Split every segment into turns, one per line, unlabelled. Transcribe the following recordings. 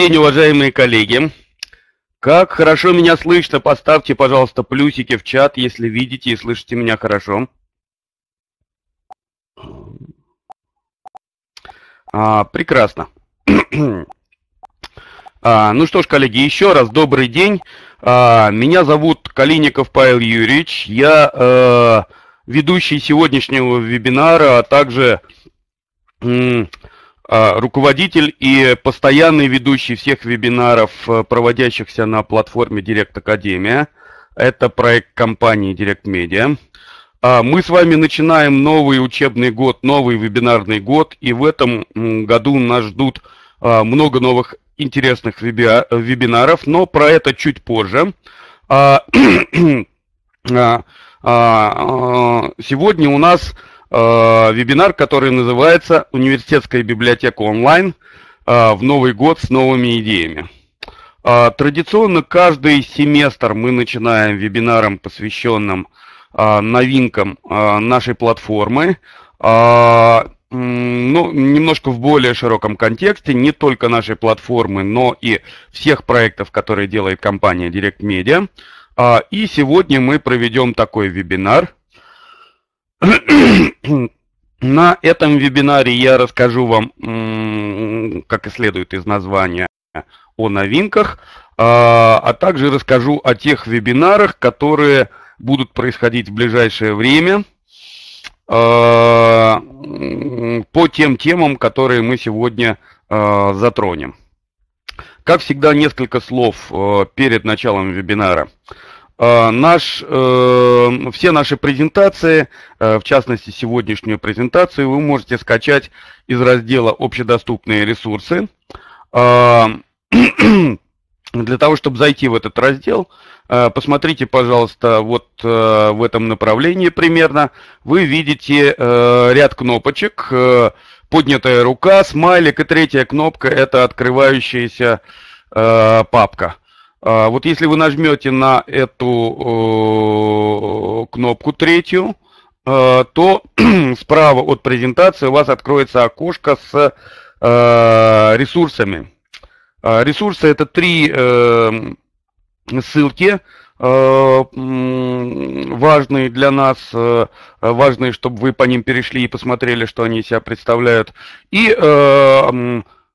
день, уважаемые коллеги. Как хорошо меня слышно, поставьте, пожалуйста, плюсики в чат, если видите и слышите меня хорошо. А, прекрасно. а, ну что ж, коллеги, еще раз добрый день. А, меня зовут Калиников Павел Юрьевич. Я э, ведущий сегодняшнего вебинара, а также а, руководитель и постоянный ведущий всех вебинаров, э, проводящихся на платформе Direct Академия. Это проект компании Direct Media. А, мы с вами начинаем новый учебный год, новый вебинарный год, и в этом году нас ждут а, много новых интересных вебинаров, но про это чуть позже. Сегодня у нас Э, вебинар, который называется «Университетская библиотека онлайн э, в Новый год с новыми идеями». Э, традиционно каждый семестр мы начинаем вебинаром, посвященным новинкам нашей платформы, ну, немножко в более широком контексте, не только нашей платформы, но и всех проектов, которые делает компания Direct Media. И сегодня мы проведем такой вебинар – На этом вебинаре я расскажу вам, как и следует из названия, о новинках, а, а также расскажу о тех вебинарах, которые будут происходить в ближайшее время а, по тем темам, которые мы сегодня а, затронем. Как всегда, несколько слов э, перед началом вебинара. Э, наш, э, все наши презентации, э, в частности сегодняшнюю презентацию, вы можете скачать из раздела «Общедоступные ресурсы». для того, чтобы зайти в этот раздел, посмотрите, пожалуйста, вот в этом направлении примерно, вы видите ряд кнопочек, поднятая рука, смайлик и третья кнопка – это открывающаяся папка. А, вот если вы нажмете на эту э, кнопку третью, э, то справа от презентации у вас откроется окошко с э, ресурсами. А, ресурсы это три ссылки важные для нас, важные, чтобы вы по ним перешли и посмотрели, что они из себя представляют. И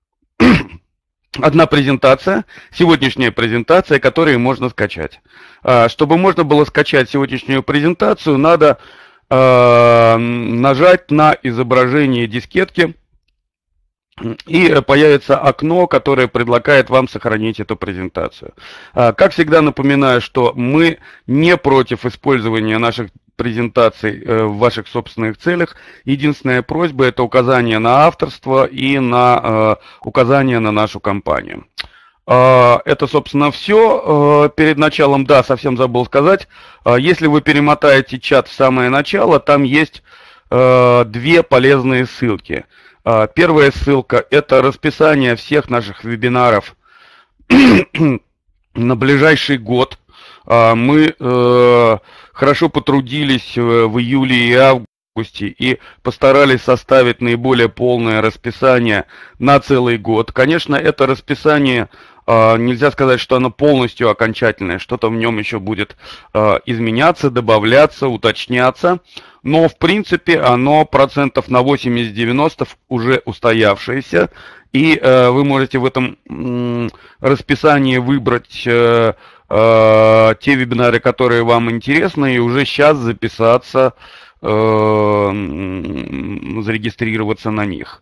одна презентация, сегодняшняя презентация, которую можно скачать. А, чтобы можно было скачать сегодняшнюю презентацию, надо а, нажать на изображение дискетки и появится окно, которое предлагает вам сохранить эту презентацию. А, как всегда напоминаю, что мы не против использования наших презентаций э, в ваших собственных целях. Единственная просьба – это указание на авторство и на э, указание на нашу компанию. А, это, собственно, все. Э, перед началом, да, совсем забыл сказать, а, если вы перемотаете чат в самое начало, там есть две полезные ссылки – а, первая ссылка – это расписание всех наших вебинаров на ближайший год. А, мы э, хорошо потрудились э, в июле и августе и постарались составить наиболее полное расписание на целый год. Конечно, это расписание а, нельзя сказать, что оно полностью окончательное, что-то в нем еще будет а, изменяться, добавляться, уточняться, но в принципе оно процентов на 80-90 уже устоявшееся, и э, вы можете в этом расписании выбрать э, э, те вебинары, которые вам интересны, и уже сейчас записаться, зарегистрироваться на них.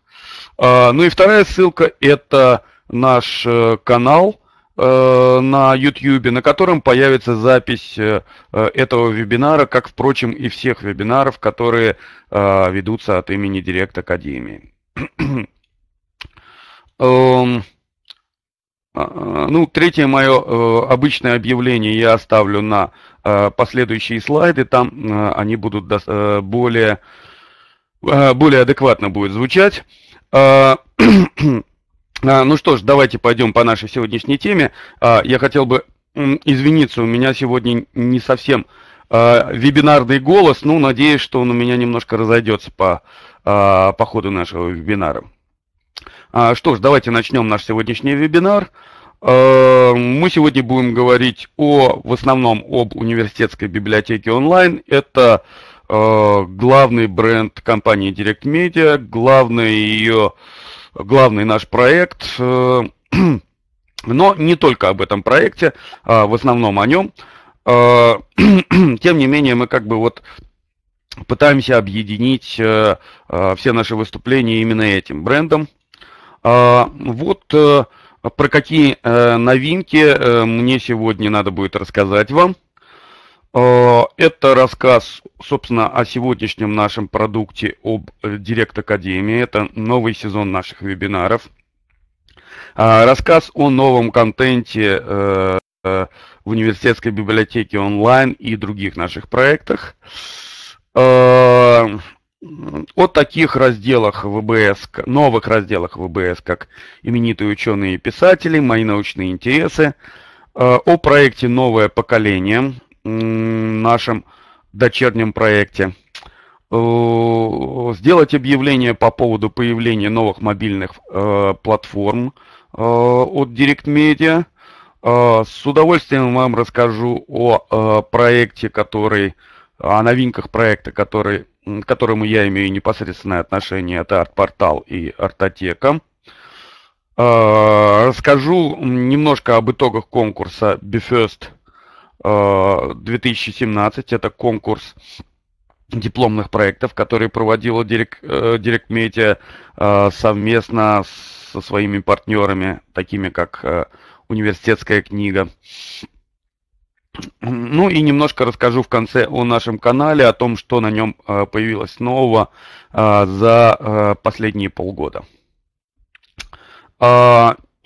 А, ну и вторая ссылка это наш э, канал э, на YouTube, на котором появится запись э, этого вебинара, как, впрочем, и всех вебинаров, которые ведутся от имени Директ Академии. Эм, а, а, ну, третье мое обычное объявление я оставлю на последующие слайды, там они будут более, более адекватно будет звучать. А, ну что ж, давайте пойдем по нашей сегодняшней теме. А, я хотел бы извиниться, у меня сегодня не совсем а, вебинарный голос, ну, надеюсь, что он у меня немножко разойдется по, по ходу нашего вебинара. Что ж, давайте начнем наш сегодняшний вебинар. Мы сегодня будем говорить о, в основном об университетской библиотеке онлайн. Это главный бренд компании Direct Media, главная ее главный наш проект. Э, но не только об этом проекте, а в основном о нем. Э, тем не менее, мы как бы вот пытаемся объединить э, все наши выступления именно этим брендом. А, вот про какие новинки мне сегодня надо будет рассказать вам. Э, это рассказ, собственно, о сегодняшнем нашем продукте об э, Директ Академии. Это новый сезон наших вебинаров. А, рассказ о новом контенте э, в университетской библиотеке онлайн и других наших проектах. О таких разделах ВБС, новых разделах ВБС, как именитые ученые и писатели, мои научные интересы, о проекте «Новое поколение», нашем дочернем проекте. Сделать объявление по поводу появления новых мобильных э, платформ э, от Direct Media. Э, с удовольствием вам расскажу о проекте, который, о новинках проекта, который, к которому я имею непосредственное отношение. Это арт-портал и артотека. Расскажу немножко об итогах конкурса BeFirst 2017. Э, это конкурс дипломных проектов, который проводила э, Директ Медиа э, совместно со своими партнерами, такими как университетская книга. Ну и немножко расскажу в конце о нашем канале, о том, что на нем появилось нового за последние полгода.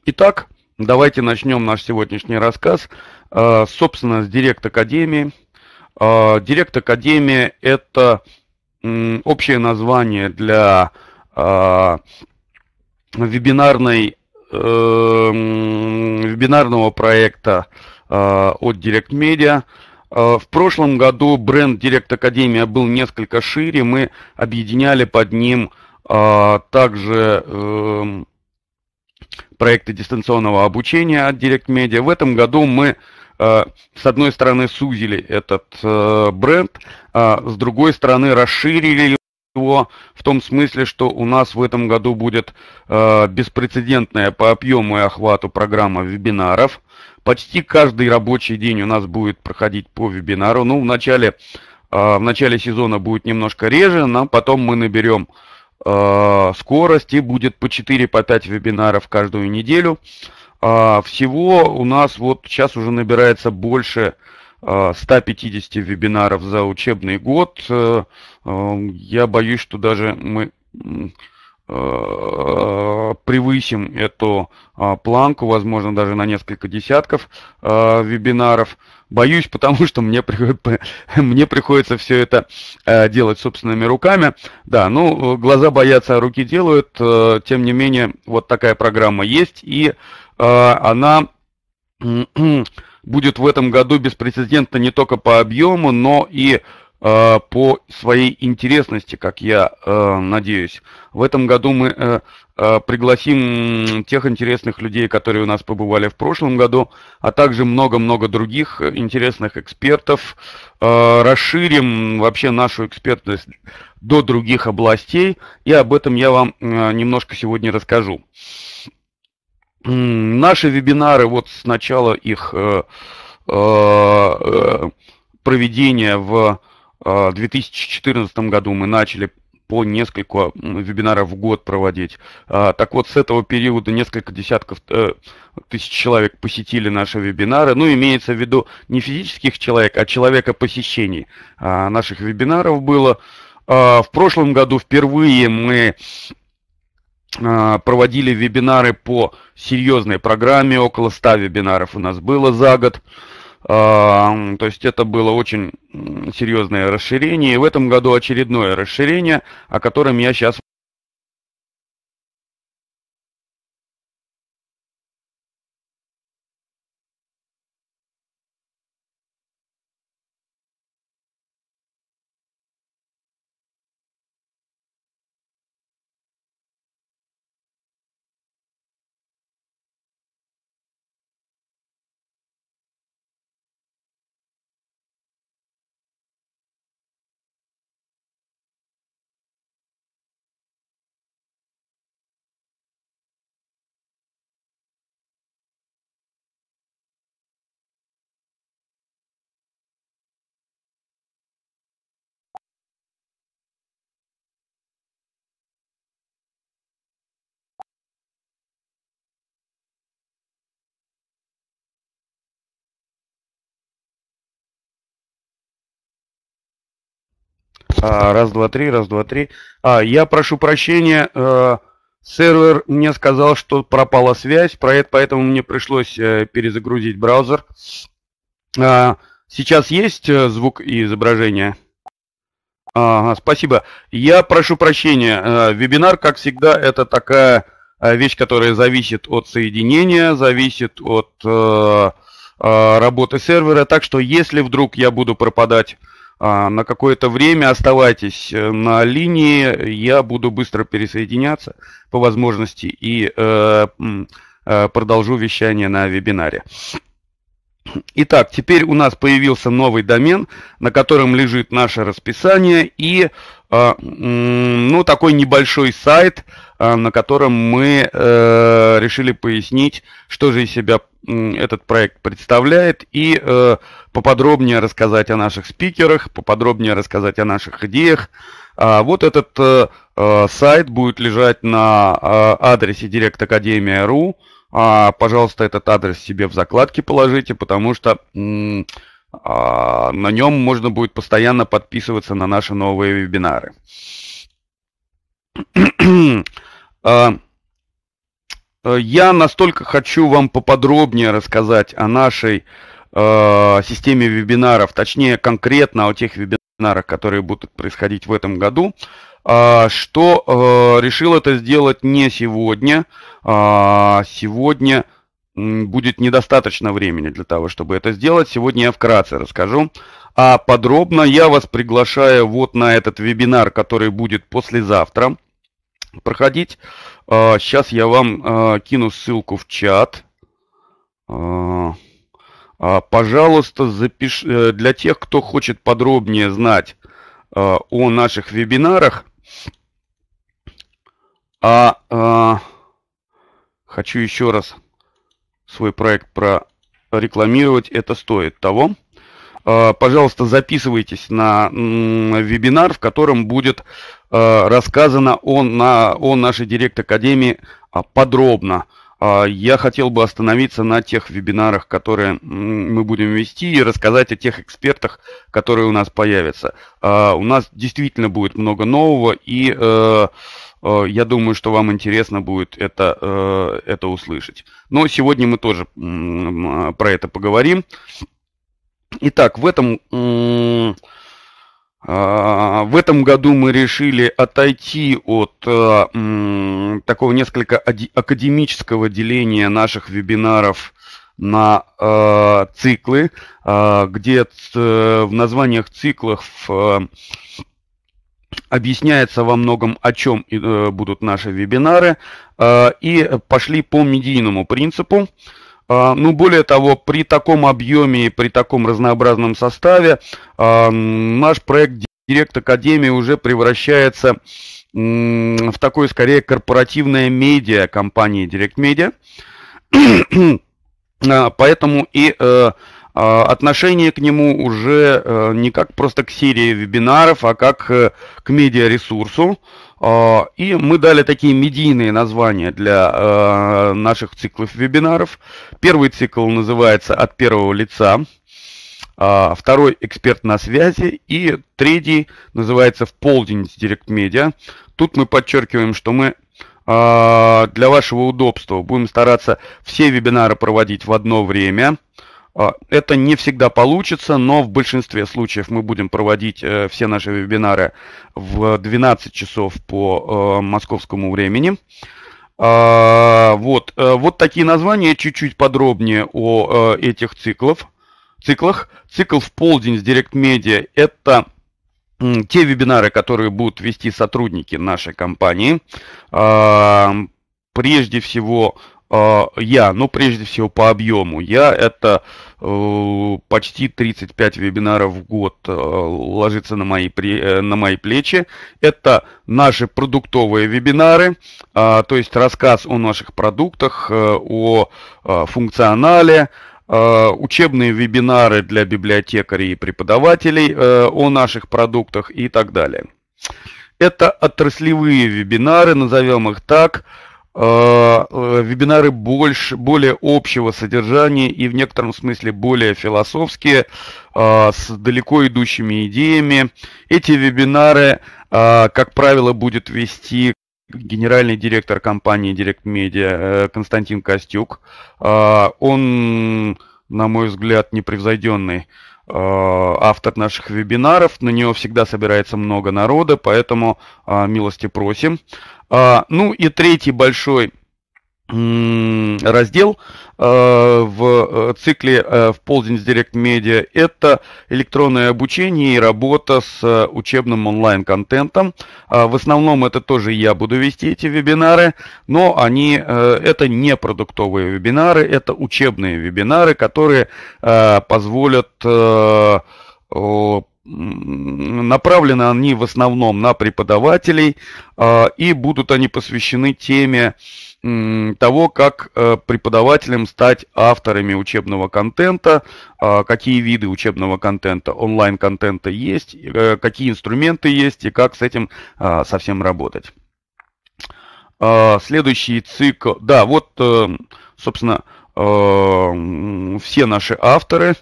Итак, давайте начнем наш сегодняшний рассказ собственность Директ Академии. Директ Академия – это общее название для а, вебинарной, э, вебинарного проекта а, от директ медиа В прошлом году бренд директ Академия был несколько шире. Мы объединяли под ним а, также эм, проекты дистанционного обучения от Direct Media. В этом году мы э, с одной стороны сузили этот э, бренд, а с другой стороны расширили его в том смысле, что у нас в этом году будет э, беспрецедентная по объему и охвату программа вебинаров. Почти каждый рабочий день у нас будет проходить по вебинару. Ну, в начале, в начале сезона будет немножко реже, но потом мы наберем а, скорости будет по 4 по 5 вебинаров каждую неделю. А, всего у нас вот сейчас уже набирается больше 150 а, вебинаров за учебный год. Э, э, я боюсь, что даже мы Э, превысим эту а, планку, возможно, даже на несколько десятков а, вебинаров. Боюсь, потому что мне, мне приходится все это э, делать собственными руками. Да, ну, глаза боятся, а руки делают. Э, тем не менее, вот такая программа есть, и она будет в этом году беспрецедентно не только по объему, но и Э, по своей интересности, как я э, надеюсь. В этом году мы э, пригласим тех интересных людей, которые у нас побывали в прошлом году, а также много-много других интересных экспертов. расширим вообще нашу экспертность до других областей, и об этом я вам немножко сегодня расскажу. Наши вебинары, вот сначала их проведения в а, в 2014 году мы начали по несколько вебинаров в год проводить. А, так вот, с этого периода несколько десятков э, тысяч человек посетили наши вебинары. Ну, имеется в виду не физических человек, а человека посещений а, наших вебинаров было. В прошлом году впервые мы проводили вебинары по серьезной программе, около 100 вебинаров у нас было за год. А, то есть это было очень серьезное расширение. И в этом году очередное расширение, о котором я сейчас А, раз, два, три, раз, два, три. А, я прошу прощения, э, сервер мне сказал, что пропала связь, про это, поэтому мне пришлось э, перезагрузить браузер. А, сейчас есть э, звук и изображение? Ага, спасибо. Я прошу прощения. Э, вебинар, как всегда, это такая э, вещь, которая зависит от соединения, зависит от э, э, работы сервера. Так что если вдруг я буду пропадать а, на какое-то время оставайтесь э, на линии, я буду быстро пересоединяться по возможности и э, э, продолжу вещание на вебинаре. Итак, теперь у нас появился новый домен, на котором лежит наше расписание и а, ну, такой небольшой сайт, Э, на котором мы э, решили пояснить, что же из себя этот проект представляет и э, поподробнее рассказать о наших спикерах, поподробнее рассказать о наших идеях. А вот этот сайт будет лежать на адресе directakademia.ru. А, пожалуйста, этот адрес себе в закладки положите, потому что а, на нем можно будет постоянно подписываться на наши новые вебинары. А, э, я настолько хочу вам поподробнее рассказать о нашей а, системе вебинаров, точнее конкретно о тех вебинарах, которые будут происходить в этом году, а, что э, решил это сделать не сегодня. Сегодня будет недостаточно времени для того, чтобы это сделать. Сегодня я вкратце расскажу. А подробно я вас приглашаю вот на этот вебинар, который будет послезавтра проходить. Сейчас а, я вам а, кину ссылку в чат. А, пожалуйста, запиш... Э, для тех, кто хочет подробнее знать о наших вебинарах, а, а хочу еще раз свой проект прорекламировать. Это стоит того. Э, пожалуйста, записывайтесь на вебинар, в котором будет э, рассказано о, на, о нашей Директ-Академии а, подробно. А, я хотел бы остановиться на тех вебинарах, которые мы будем вести, и рассказать о тех экспертах, которые у нас появятся. А, у нас действительно будет много нового, и э, я думаю, что вам интересно будет это, это услышать. Но сегодня мы тоже про это поговорим. Итак, в этом, а, в этом году мы решили отойти от а, такого несколько академического деления наших вебинаров на а, циклы, где в названиях циклов объясняется во многом, о чем э, будут наши вебинары, и пошли по медийному принципу. А, ну, более того, при таком объеме, и при таком разнообразном составе а, наш проект Директ Академии уже превращается в такое, скорее, корпоративное медиа компании Директ Медиа. А, поэтому и э, отношение к нему уже э, не как просто к серии вебинаров, а как э, к медиаресурсу. ресурсу а, и мы дали такие медийные названия для а, наших циклов вебинаров. Первый цикл называется «От первого лица», а, второй «Эксперт на связи» и третий называется «В полдень с Директ Тут мы подчеркиваем, что мы для вашего удобства будем стараться все вебинары проводить в одно время – а, это не всегда получится, но в большинстве случаев мы будем проводить э, все наши вебинары в 12 часов по э, московскому времени. А, вот, э, вот такие названия, чуть-чуть подробнее о этих циклов, циклах. Цикл в полдень с Direct Media – это те вебинары, которые будут вести сотрудники нашей компании. А, прежде всего, а, я, ну прежде всего по объему, я это э, почти 35 вебинаров в год э, ложится на мои, при, э, на мои плечи. Это наши продуктовые вебинары, а, то есть рассказ о наших продуктах, э, о э, функционале, э, учебные вебинары для библиотекарей и преподавателей о наших продуктах и так далее. Это отраслевые вебинары, назовем их так, Э, вебинары больше, более общего содержания и в некотором смысле более философские, э, с далеко идущими идеями. Эти вебинары, э, как правило, будет вести генеральный директор компании Direct Media Константин Костюк. Он, на мой взгляд, непревзойденный автор наших вебинаров. На него всегда собирается много народа, поэтому милости просим. А, ну и третий большой раздел а, в э, цикле э, в полдень с Директ Медиа это электронное обучение и работа с э, учебным онлайн-контентом. А, в основном это тоже я буду вести эти вебинары, но они это не продуктовые вебинары, это учебные вебинары, которые позволят направлены они в основном на преподавателей, а, и будут они посвящены теме того, как э, преподавателям стать авторами учебного контента, а, какие виды учебного контента, онлайн-контента есть, э, какие инструменты есть и как с этим а, совсем работать. Следующий цикл, да, вот, э, собственно, все наши авторы,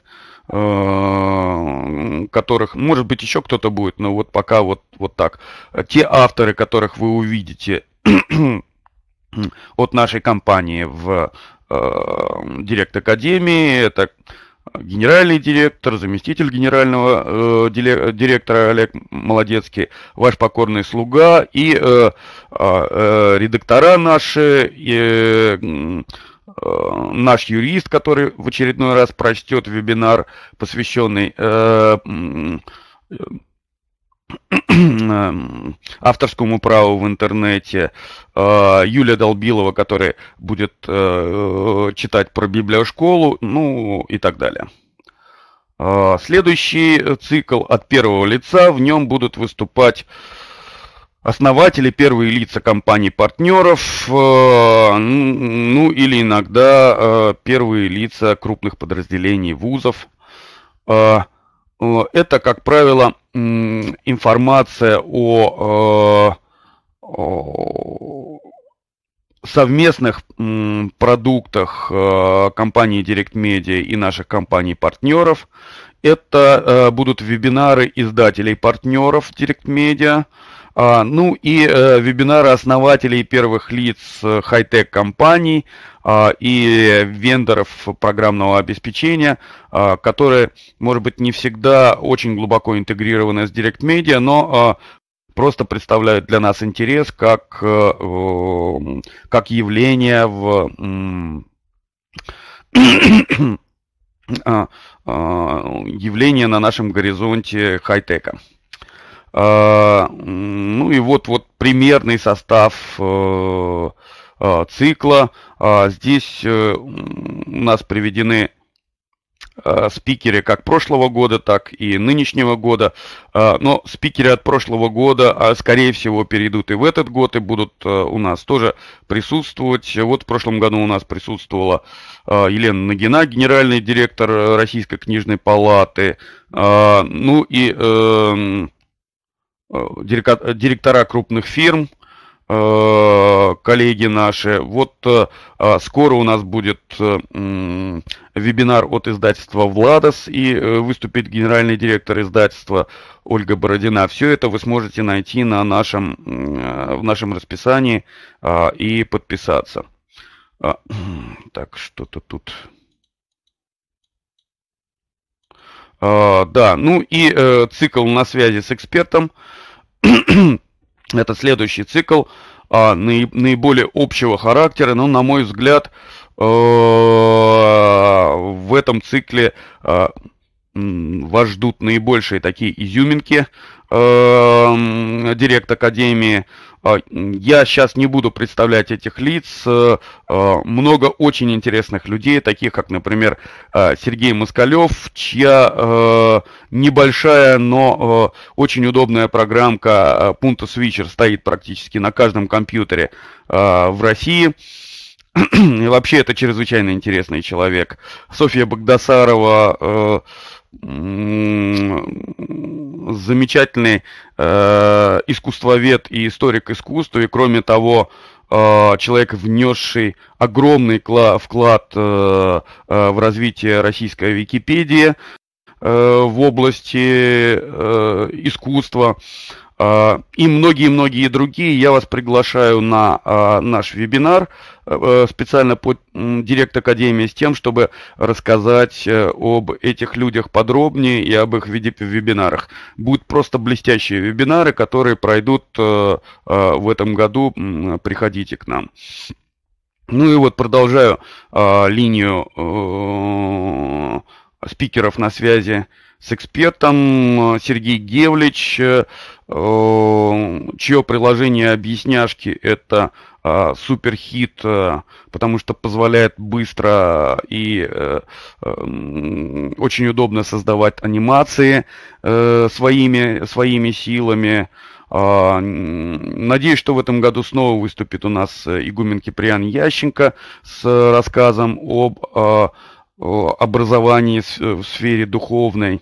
Э, которых, может быть, еще кто-то будет, но вот пока вот, вот так. Те авторы, которых вы увидите от нашей компании в э, Директ Академии, это генеральный директор, заместитель генерального э, директора Олег Молодецкий, ваш покорный слуга и а, редактора наши, и Э, наш юрист, который в очередной раз прочтет вебинар, посвященный э, э, авторскому праву в интернете, Юлия Долбилова, которая будет читать про библиошколу, ну и так далее. Следующий цикл от первого лица, в нем будут выступать основатели, первые лица компаний-партнеров, э, ну или иногда э, первые лица крупных подразделений вузов. Э, это, как правило, информация о, совместных продуктах компании Direct Media и наших компаний-партнеров. Это будут вебинары издателей-партнеров Direct Media – а, ну и э, вебинары основателей первых лиц э, хай-тек компаний а, и вендоров программного обеспечения, а, которые, может быть, не всегда очень глубоко интегрированы с Direct Media, но просто представляют для нас интерес как, э, как явление в явление на нашем горизонте хай-тека. А, ну и вот, вот примерный состав э, а, цикла. А, здесь э, у нас приведены э, спикеры как прошлого года, так и нынешнего года. Но спикеры от прошлого года, скорее всего, перейдут и в этот год, и будут у нас тоже присутствовать. Вот в прошлом году у нас присутствовала Елена Нагина, генеральный директор Российской книжной палаты. Ну и эм, Э, э, директора крупных фирм, э, коллеги наши. Вот а, скоро у нас будет вебинар от издательства «Владос» и выступит генеральный директор издательства Ольга Бородина. Все это вы сможете найти на нашем, в нашем расписании а, и подписаться. А, так, что-то тут А, да, ну и э, цикл на связи с экспертом. Это следующий цикл а, наиболее общего характера, но, на мой взгляд, э, в этом цикле э, вас ждут наибольшие такие изюминки. Директ Академии а, я сейчас не буду представлять этих лиц. Э, э, много очень интересных людей, таких как, например, э, Сергей Москалев, чья небольшая, но очень удобная программка Punto Switcher стоит практически на каждом компьютере в России. И вообще это чрезвычайно интересный человек. Софья Богдасарова, замечательный э, искусствовед и историк искусства, и кроме того, э, человек, внесший огромный вклад э, э, в развитие российской Википедии э, в области э, искусства э, и многие-многие другие. Я вас приглашаю на э, наш вебинар. Э, специально под директ Академии с тем, чтобы рассказать э, об этих людях подробнее и об их виде вебинарах. Будут просто блестящие вебинары, которые пройдут э, в этом году. Приходите к нам. Ну и вот продолжаю а, линию спикеров на связи с экспертом Сергей Гевлич, чье приложение объясняшки это а, э, суперхит, потому что позволяет быстро и э, эм, очень удобно создавать анимации э, своими, своими силами. А, надеюсь, что в этом году снова выступит у нас э, Игумен Киприан Ященко с рассказом об... А, образовании в сфере духовной,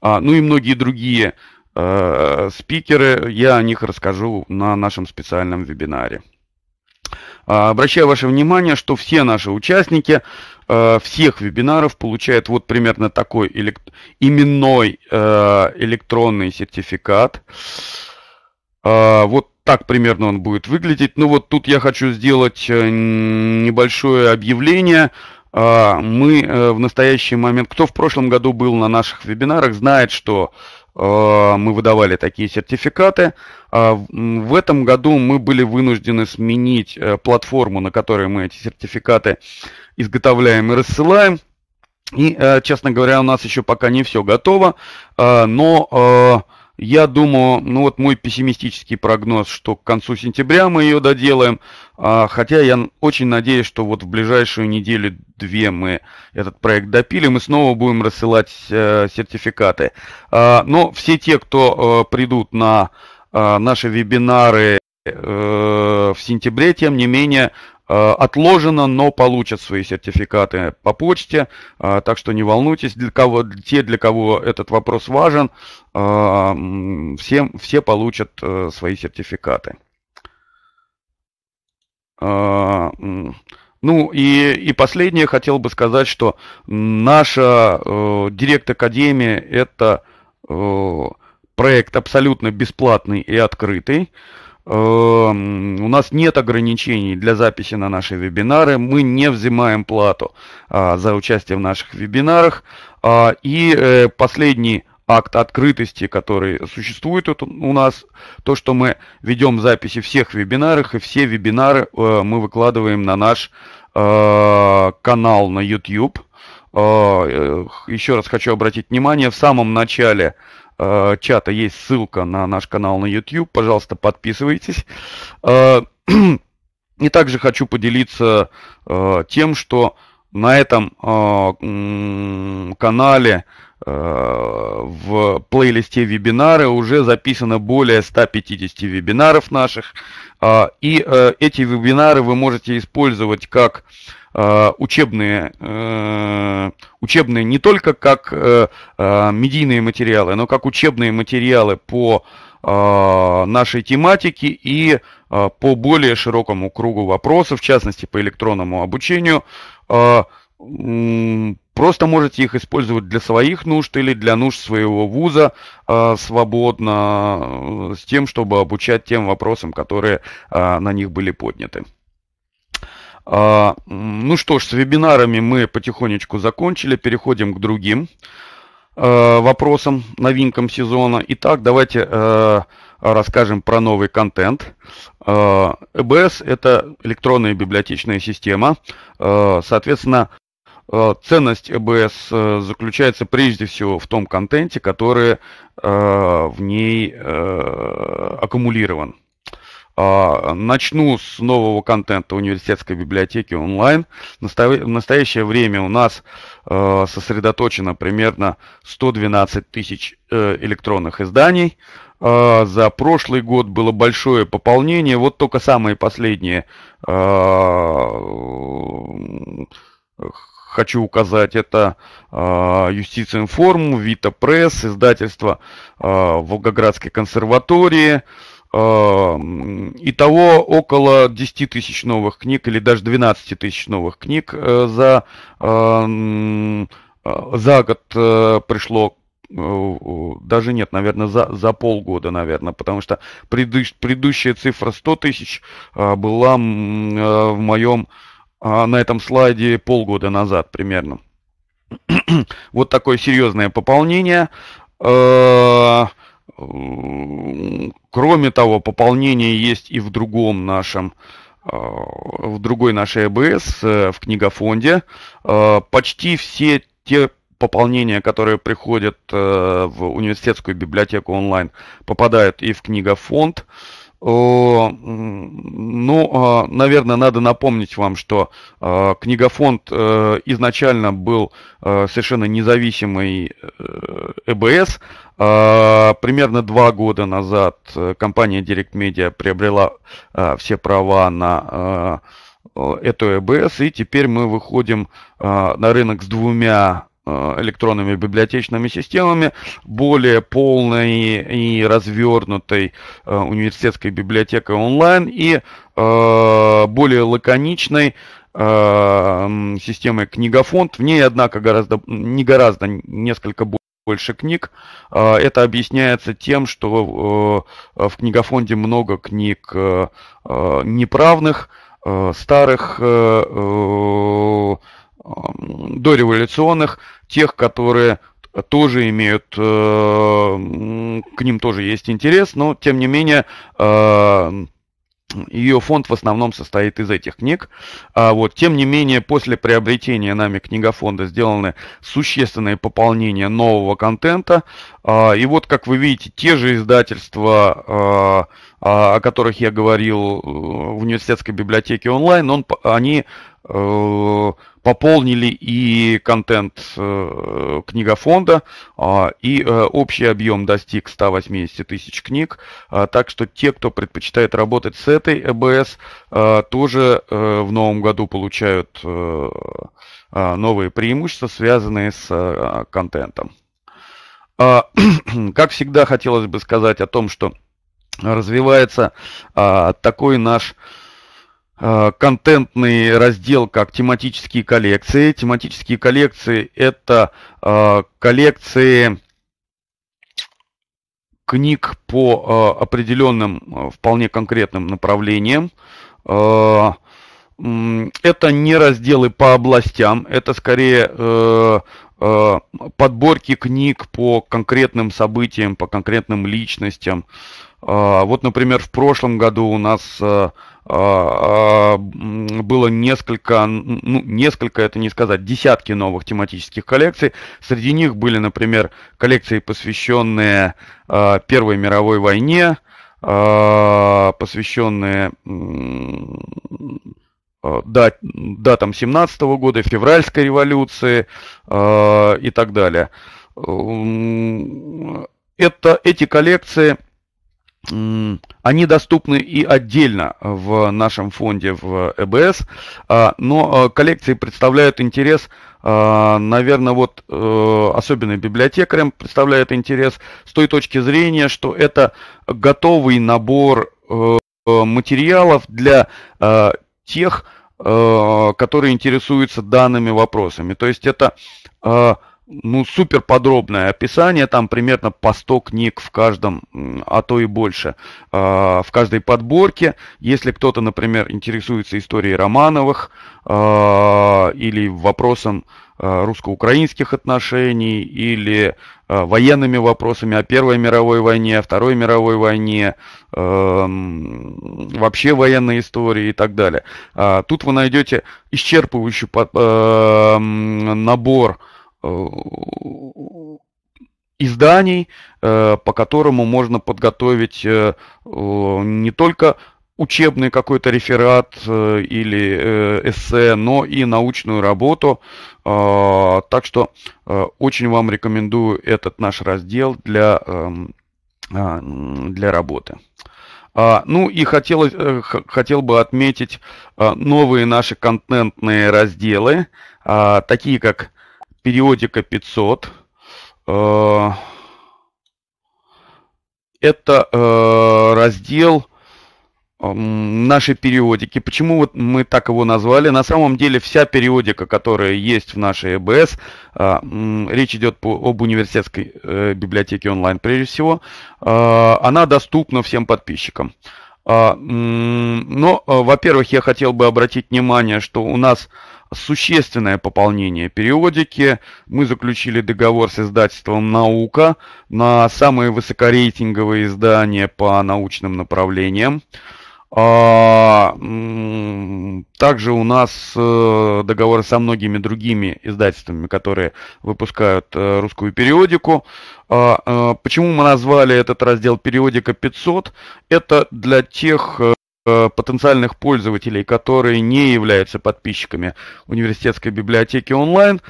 ну и многие другие спикеры. Я о них расскажу на нашем специальном вебинаре. А, обращаю ваше внимание, что все наши участники э, всех вебинаров получают вот примерно такой именной э, электронный сертификат. А, вот так примерно он будет выглядеть. Ну вот тут я хочу сделать э, небольшое объявление. А, мы в настоящий момент, кто в прошлом году был на наших вебинарах, знает, что Э, мы выдавали такие сертификаты. А, в этом году мы были вынуждены сменить э, платформу, на которой мы эти сертификаты изготовляем и рассылаем. И, э, честно говоря, у нас еще пока не все готово, но я думаю, ну вот мой пессимистический прогноз, что к концу сентября мы ее доделаем, а, хотя я очень надеюсь, что вот в ближайшую неделю-две мы этот проект допилим и снова будем рассылать э, сертификаты. А, но все те, кто э, придут на э, наши вебинары в сентябре, тем не менее, Э, отложено, но получат свои сертификаты по почте, э, так что не волнуйтесь, для кого, те, для кого этот вопрос важен, э, все, все получат свои сертификаты. Ну и, и последнее хотел бы сказать, что наша э, Директ Академия это э, проект абсолютно бесплатный и открытый. Эм, у нас нет ограничений для записи на наши вебинары, мы не взимаем плату а, за участие в наших вебинарах. А, и э, последний акт открытости, который существует у нас, то, что мы ведем записи всех вебинаров, и все вебинары э, мы выкладываем на наш э, канал на YouTube. Еще раз хочу обратить внимание, в самом начале э, чата есть ссылка на наш канал на YouTube. Пожалуйста, подписывайтесь. Э, и также хочу поделиться э, тем, что на этом э, канале в плейлисте вебинары уже записано более 150 вебинаров наших. И эти вебинары вы можете использовать как Э, учебные, э, учебные не только как э, медийные материалы, но как учебные материалы по нашей тематике и по более широкому кругу вопросов, в частности по электронному обучению. Просто можете их использовать для своих нужд или для нужд своего вуза свободно, с тем, чтобы обучать тем вопросам, которые на них были подняты. А, ну что ж, с вебинарами мы потихонечку закончили, переходим к другим э, вопросам, новинкам сезона. Итак, давайте э, расскажем про новый контент. Э, ЭБС – это электронная библиотечная система. Соответственно, ценность ЭБС заключается прежде всего в том контенте, который в ней аккумулирован. А, начну с нового контента университетской библиотеки онлайн. В настоящее время у нас э, сосредоточено примерно 112 тысяч э, электронных изданий. Э, за прошлый год было большое пополнение. Вот только самые последние хочу указать, это Юстиция Информ, Вита Пресс, издательство Волгоградской консерватории, Э, итого около 10 тысяч новых книг или даже 12 тысяч новых книг э, за, э, за год пришло даже нет, наверное, за, за полгода, наверное, потому что предыдущая цифра 100 тысяч была в моем, на этом слайде полгода назад примерно. Вот такое серьезное пополнение. Кроме того, пополнение есть и в другом нашем э, в другой нашей АБС, э, в книгофонде. Э, почти все те пополнения, которые приходят в университетскую библиотеку онлайн, попадают и в книгофонд. фонд ну, а, наверное, надо напомнить вам, что а, книгофонд э, изначально был э, совершенно независимый э, ЭБС. А, примерно два года назад компания Direct Media приобрела все права на эту ЭБС, и теперь мы выходим на рынок с двумя Э, электронными библиотечными системами, более полной и развернутой э, университетской библиотекой онлайн и э, более лаконичной системой книгофонд. В ней, однако, гораздо, не гораздо, несколько больше больше книг. Это объясняется тем, что в книгофонде много книг неправных, старых, дореволюционных, тех, которые тоже имеют, э, к ним тоже есть интерес, но тем не менее э, ее фонд в основном состоит из этих книг. А вот, тем не менее, после приобретения нами книгофонда сделаны существенные пополнения нового контента. А, и вот, как вы видите, те же издательства, а, а, о которых я говорил э, в университетской библиотеке онлайн, он, они э, пополнили и контент э, книгофонда, а, и общий объем достиг 180 тысяч книг. А, так что те, кто предпочитает работать с этой ЭБС, тоже в новом году получают новые преимущества, связанные с контентом. Как всегда, хотелось бы сказать о том, что развивается а, такой наш а, контентный раздел, как тематические коллекции. Тематические коллекции – это а, коллекции книг по а, определенным, а, вполне конкретным направлениям. А, это не разделы по областям, это скорее э, э, подборки книг по конкретным событиям, по конкретным личностям. Э, а, вот, например, в прошлом году у нас э, а, а, было несколько, ну, несколько, это не сказать, десятки новых тематических коллекций. Среди них были, например, коллекции, посвященные Первой мировой войне, посвященные дат, датам 17 -го года, февральской революции и так далее. Это, эти коллекции – они доступны и отдельно в нашем фонде в ЭБС, а, но а, коллекции представляют интерес, а, наверное, вот э, особенно библиотекарям представляет интерес с той точки зрения, что это готовый набор э, материалов для э, тех, которые интересуются данными вопросами. То есть это ну, супер подробное описание, там примерно по 100 книг в каждом, а то и больше, а, в каждой подборке. Если кто-то, например, интересуется историей Романовых а, или вопросом а, русско-украинских отношений, или военными вопросами о Первой мировой войне, о Второй мировой войне, эм, вообще военной истории и так далее. Тут вы найдете исчерпывающий эм, набор Э, изданий, э, по которому можно подготовить э, не только учебный какой-то реферат или эссе, но и научную работу. Так что очень вам рекомендую этот наш раздел для, эм, а, для работы. А, ну и хотел, хотел бы отметить новые наши контентные разделы, а, такие как периодика 500. Э, это э, раздел нашей периодики. Почему вот мы так его назвали? На самом деле вся периодика, которая есть в нашей ЭБС, э, речь идет об университетской библиотеке онлайн прежде всего, она доступна всем подписчикам. А, Но, ну, а, во-первых, я хотел бы обратить внимание, что у нас существенное пополнение периодики. Мы заключили договор с издательством «Наука» на самые высокорейтинговые издания по научным направлениям. А, также у нас э, договоры со многими другими издательствами, которые выпускают э, русскую периодику. А, э, почему мы назвали этот раздел периодика 500? Это для тех потенциальных пользователей, которые не являются подписчиками университетской библиотеки онлайн,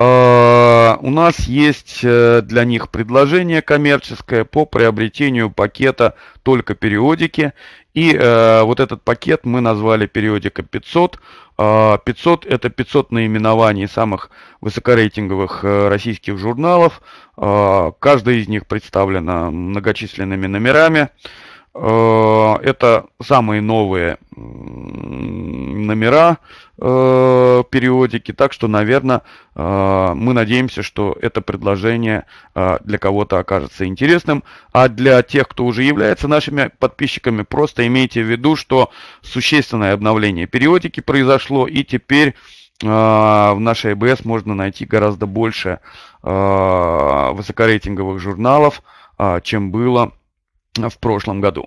а, у нас есть э, для них предложение коммерческое по приобретению пакета только периодики. И э, вот этот пакет мы назвали периодика 500. 500 а, это 500 наименований самых высокорейтинговых э, российских журналов. А, каждая из них представлена многочисленными номерами. Э, это самые новые номера э, периодики, так что, наверное, э, мы надеемся, что это предложение для кого-то окажется интересным. А для тех, кто уже является нашими подписчиками, просто имейте в виду, что существенное обновление периодики произошло, и теперь в нашей АБС можно найти гораздо больше высокорейтинговых журналов, чем было в прошлом году.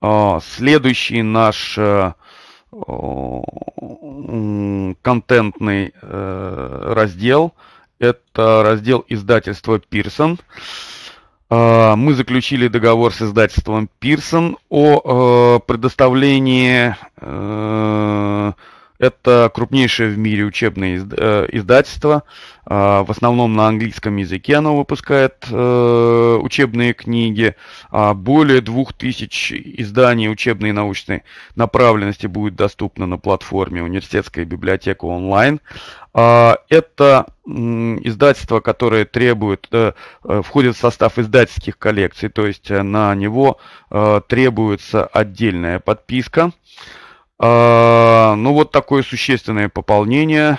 А, следующий наш э, контентный э, раздел – это раздел издательства «Пирсон». А, мы заключили договор с издательством «Пирсон» о э, предоставлении это крупнейшее в мире учебное э, издательство. А, в основном на английском языке оно выпускает э, учебные книги. А, более двух тысяч изданий учебной и научной направленности будет доступно на платформе «Университетская библиотека онлайн». А, это издательство, которое требует, э, входит в состав издательских коллекций, то есть на него требуется отдельная подписка. А, ну, вот такое существенное пополнение.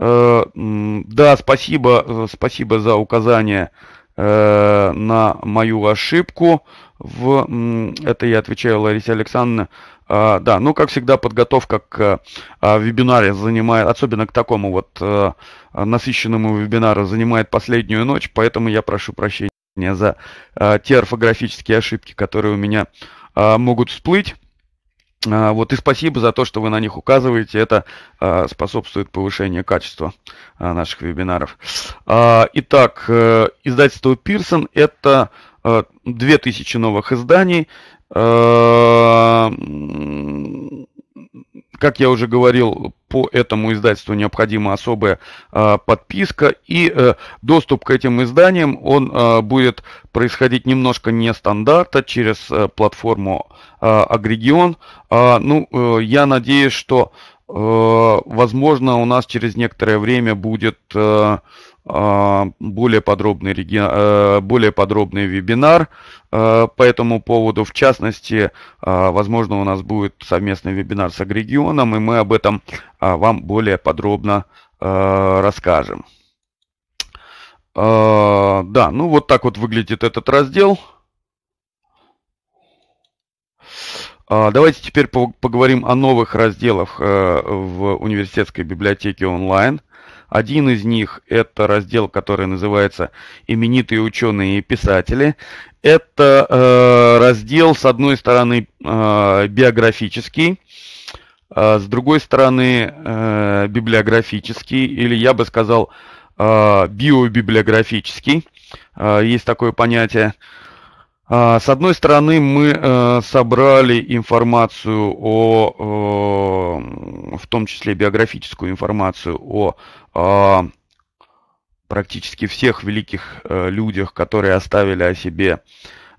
Э, да, спасибо, э, спасибо за указание э, на мою ошибку. В, это я отвечаю Ларисе Александровне. А, да, ну, как всегда, подготовка к а, вебинаре занимает, особенно к такому вот насыщенному вебинару, занимает последнюю ночь, поэтому я прошу прощения за те орфографические ошибки, которые у меня а, могут всплыть. А, вот и спасибо за то, что вы на них указываете. Это а, способствует повышению качества а, наших вебинаров. итак, э, издательство Pearson это э, 2000 новых изданий. Э, как я уже говорил, по этому издательству необходима особая э, подписка, и э, доступ к этим изданиям он э, будет происходить немножко нестандартно через э, платформу э, Агрегион. Э, ну, э, я надеюсь, что э, возможно у нас через некоторое время будет э, а, более подробный, э, более подробный вебинар э, по этому поводу. В частности, э, возможно, у нас будет совместный вебинар с Агрегионом, и мы об этом вам более подробно расскажем. Да, ну вот так вот выглядит этот раздел. А, давайте теперь поговорим о новых разделах в университетской библиотеке онлайн. Один из них – это раздел, который называется «Именитые ученые и писатели». Это э, раздел, с одной стороны, э, биографический, э, с другой стороны, э, библиографический, или я бы сказал, э, биобиблиографический. Э, есть такое понятие. А с одной стороны, мы э, собрали информацию о, э, в том числе биографическую информацию о о а, практически всех великих э, людях, которые оставили о себе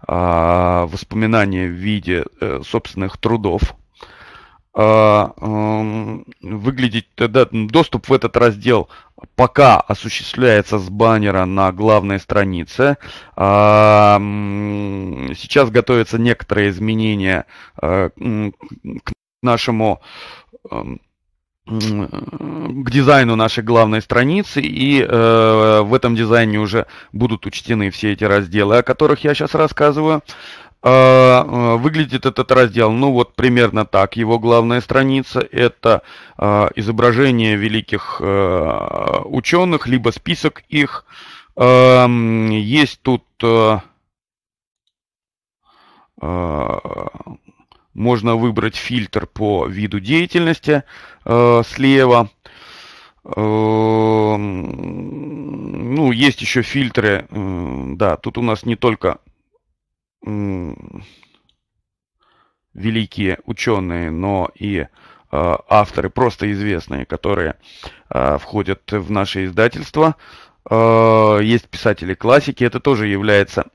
а, воспоминания в виде э, собственных трудов. А, выглядеть да, доступ в этот раздел пока осуществляется с баннера на главной странице. Сейчас готовятся некоторые изменения э, к нашему к дизайну нашей главной страницы, и э, в этом дизайне уже будут учтены все эти разделы, о которых я сейчас рассказываю. А, э, выглядит этот раздел, ну вот примерно так, его главная страница – это э, изображение великих э, ученых, либо список их. Э, есть тут… Э, э можно выбрать фильтр по виду деятельности э, слева. Эм, ну, есть еще фильтры. да, тут у нас не только великие ученые, но и э, авторы, просто известные, которые э, входят в наше издательство. Э, есть писатели классики, это тоже является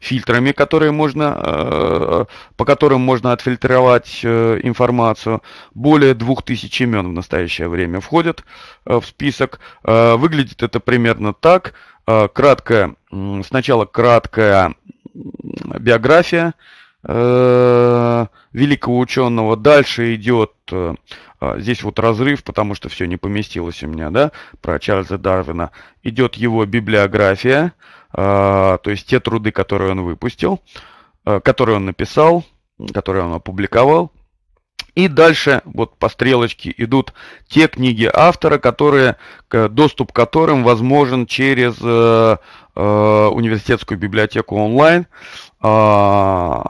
фильтрами, которые можно, э, по которым можно отфильтровать э, информацию. Более 2000 имен в настоящее время входят в список. Выглядит это примерно так. Краткая, сначала краткая биография великого ученого. Дальше идет а, здесь вот разрыв, потому что все не поместилось у меня, да, про Чарльза Дарвина. Идет его библиография, а, то есть те труды, которые он выпустил, а, которые он написал, которые он опубликовал. И дальше вот по стрелочке идут те книги автора, которые, доступ к которым возможен через э, э, университетскую библиотеку онлайн. А,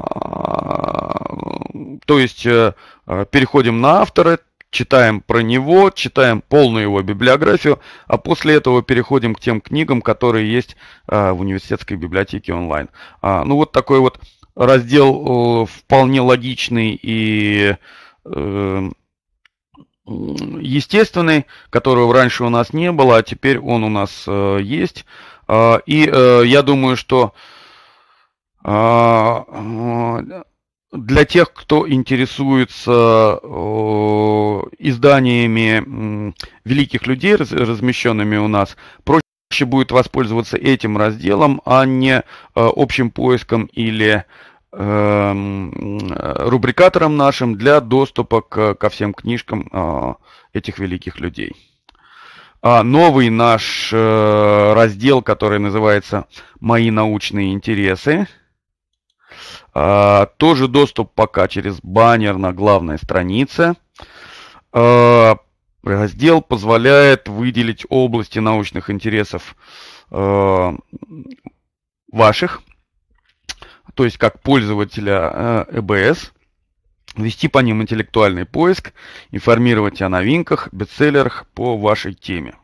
то есть э, э переходим на автора читаем про него, читаем полную его библиографию, а после этого переходим к тем книгам, которые есть а, в университетской библиотеке онлайн. А, ну вот такой вот раздел э, вполне логичный и э, естественный, которого раньше у нас не было, а теперь он у нас э, есть. А, и я думаю, что для тех, кто интересуется э, изданиями великих людей, размещенными у нас, проще будет воспользоваться этим разделом, а не э, общим поиском или э, рубрикатором нашим для доступа к, ко всем книжкам этих великих людей. А новый наш раздел, который называется «Мои научные интересы», а, тоже доступ пока через баннер на главной странице. А, раздел позволяет выделить области научных интересов а, ваших, то есть как пользователя ЭБС, вести по ним интеллектуальный поиск, информировать о новинках, бестселлерах по вашей теме.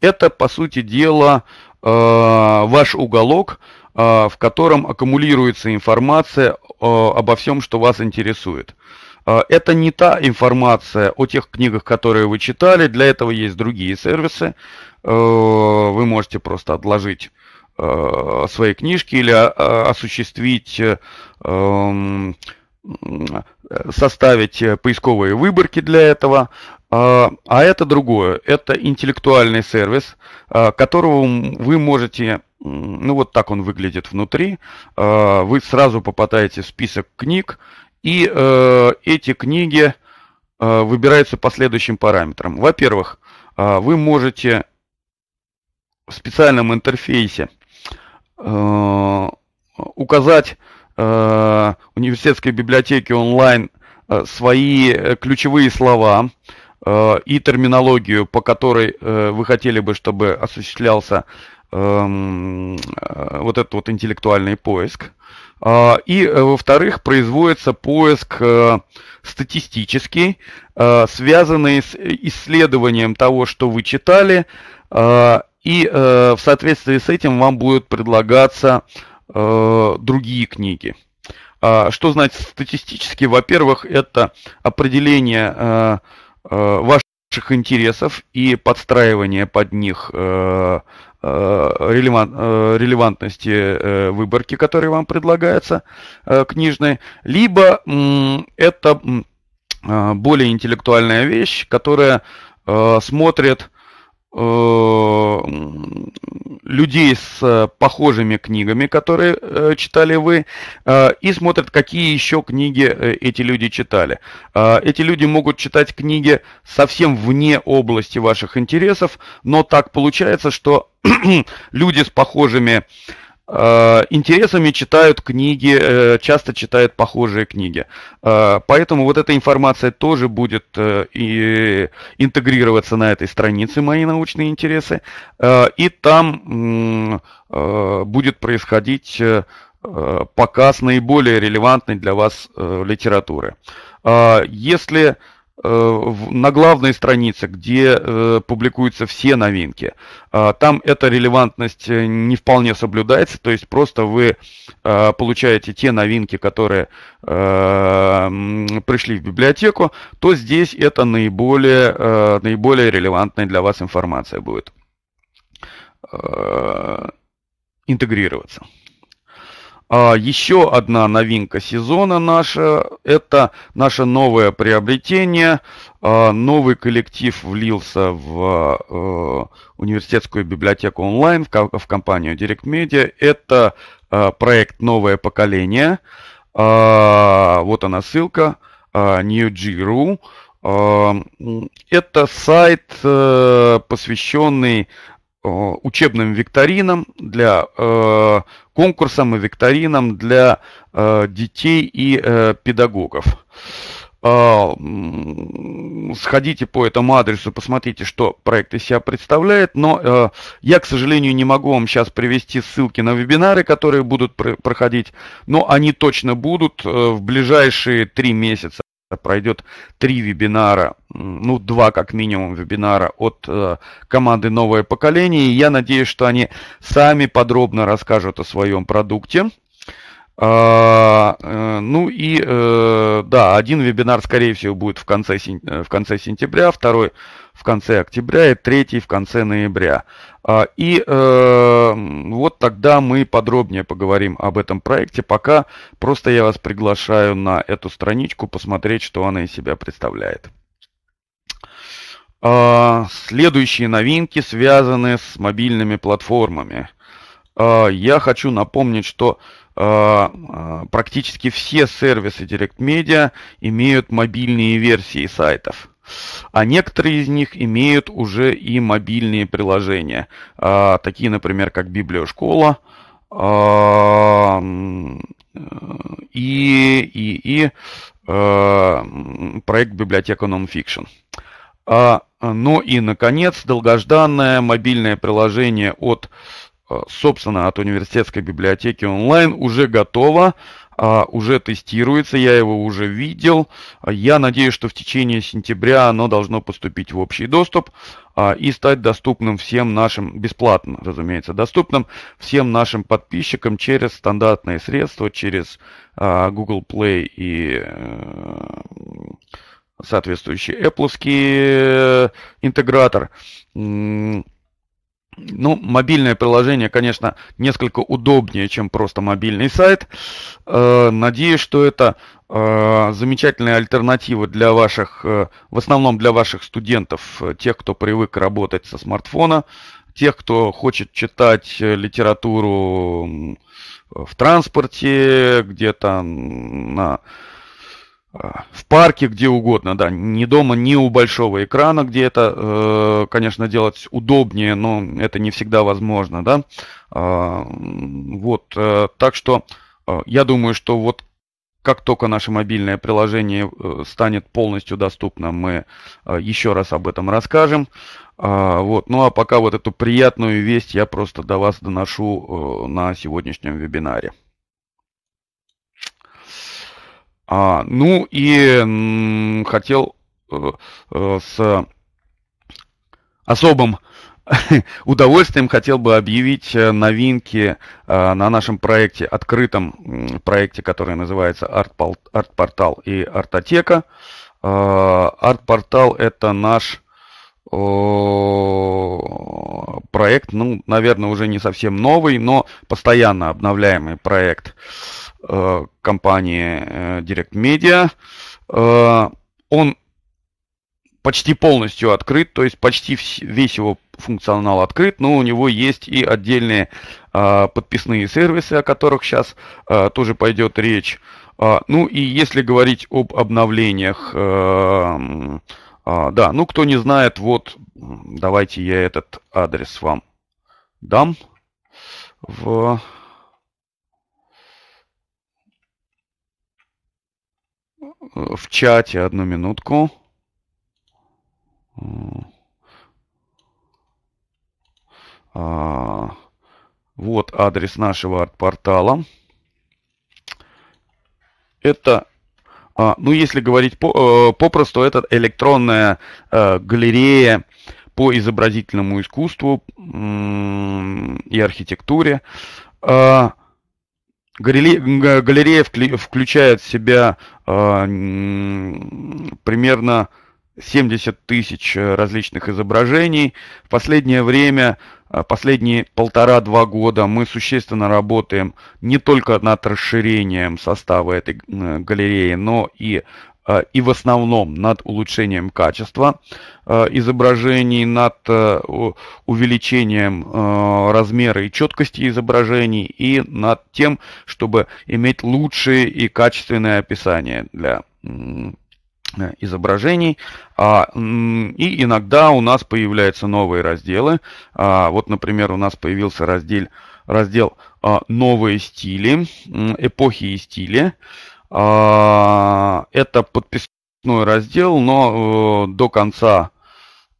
Это, по сути дела, ваш уголок, а, в котором аккумулируется информация а, обо всем, что вас интересует. А, это не та информация о тех книгах, которые вы читали. Для этого есть другие сервисы. Вы можете просто отложить свои книжки или осуществить, составить э, поисковые выборки для этого. А, а, это другое. Это интеллектуальный сервис, а, которого вы можете, ну вот так он выглядит внутри. А, вы сразу попадаете в список книг, и э, эти книги выбираются по следующим параметрам. Во-первых, вы можете в специальном интерфейсе указать университетской библиотеке онлайн свои э, ключевые слова, Э, и терминологию, по которой э, вы хотели бы, чтобы осуществлялся эм, э, вот этот вот интеллектуальный поиск. А, и, во-вторых, производится поиск статистический, связанный с исследованием того, что вы читали, а, и в соответствии с этим вам будут предлагаться другие книги. А, что значит статистически? Во-первых, это определение Э, ваших интересов и подстраивания под них э, э, релевантности выборки, которые вам предлагаются книжной, либо это более интеллектуальная вещь, которая смотрит Э, людей с э, похожими книгами, которые э, читали вы, и смотрят, какие еще книги эти люди читали. Эти люди могут читать книги совсем вне области ваших интересов, но так получается, что люди с похожими э, Э, интересами читают книги, э, часто читают похожие книги. Э, поэтому вот эта информация тоже будет и интегрироваться на этой странице «Мои научные интересы», и там будет происходить показ наиболее релевантной для вас литературы. Если Э, на главной странице, где э, публикуются все новинки. Э, там эта релевантность э, не вполне соблюдается, то есть просто вы э, получаете те новинки, которые э, пришли в библиотеку, то здесь это наиболее, наиболее релевантная для вас информация будет интегрироваться. А Еще одна новинка сезона наша – это наше новое приобретение. А, новый коллектив влился в э, университетскую библиотеку онлайн, в компанию Direct Media. Это э, проект «Новое поколение». А, вот она ссылка а, newg.ru. Это сайт, э, посвященный Э, учебным викторинам, для э, конкурсам и викторинам для э, детей и педагогов. Сходите по этому адресу, посмотрите, что проект из себя представляет. Но я, к сожалению, не могу вам сейчас привести ссылки на вебинары, которые будут проходить, но они точно будут в ближайшие три месяца. Э, пройдет три вебинара, ну два как минимум вебинара от э, команды «Новое поколение». И я надеюсь, что они сами подробно расскажут о своем продукте. А, э, ну и да, один вебинар, скорее всего, будет в конце, в конце сентября, второй в конце октября и третий в конце ноября. А, и э, вот тогда мы подробнее поговорим об этом проекте. Пока просто я вас приглашаю на эту страничку посмотреть, что она из себя представляет. Э, следующие новинки связаны с мобильными платформами. Э, я хочу напомнить, что практически все сервисы Direct Media имеют мобильные версии сайтов а некоторые из них имеют уже и мобильные приложения, а, такие, например, как Библиошкола а, и, и, и а, проект библиотека Nonfiction. Ну и, наконец, долгожданное мобильное приложение от, собственно, от университетской библиотеки онлайн уже готово. А, уже тестируется, я его уже видел. А, я надеюсь, что в течение сентября оно должно поступить в общий доступ а, и стать доступным всем нашим, бесплатно, разумеется, доступным всем нашим подписчикам через стандартные средства, через Google Play и э, соответствующий Apple э, интегратор. Ну, мобильное приложение, конечно, несколько удобнее, чем просто мобильный сайт. Э, надеюсь, что это э, замечательная альтернатива для ваших, э, в основном для ваших студентов, тех, кто привык работать со смартфона, тех, кто хочет читать литературу в транспорте, где-то на в парке, где угодно, да, не дома, не у большого экрана, где это, э, конечно, делать удобнее, но это не всегда возможно, да. А, вот, э, так что э, я думаю, что вот как только наше мобильное приложение станет полностью доступно, мы еще раз об этом расскажем. А, вот. Ну а пока вот эту приятную весть я просто до вас доношу на сегодняшнем вебинаре. А, ну и м, хотел э, э, с особым удовольствием хотел бы объявить э, новинки э, на нашем проекте, открытом проекте, который называется Арт-портал и Артотека. Э, Арт-портал – это наш проект, ну, наверное, уже не совсем новый, но постоянно обновляемый проект. Э, Э, компании э, Direct Media. Э, он почти полностью открыт, то есть почти весь его функционал открыт, но у него есть и отдельные подписные сервисы, о которых сейчас тоже пойдет речь. Ну и если говорить об обновлениях, да, ну кто не знает, вот давайте я этот адрес вам дам в в чате, одну минутку. А, вот адрес нашего арт-портала. Это, а, ну если говорить по, э, попросту, это электронная э, галерея по изобразительному искусству э, и архитектуре. Э, Галерея включает в себя а, примерно 70 тысяч э, различных изображений. В последнее время, а, последние полтора-два года мы существенно работаем не только над расширением состава этой галереи, но и Э, и в основном над улучшением качества э, изображений, над э, увеличением размера и четкости изображений и над тем, чтобы иметь лучшие и качественные описания для изображений. А, и иногда у нас появляются новые разделы. А, вот, например, у нас появился раздел, раздел «Новые стили», «Эпохи и стили». А, это подписной раздел, но э, до конца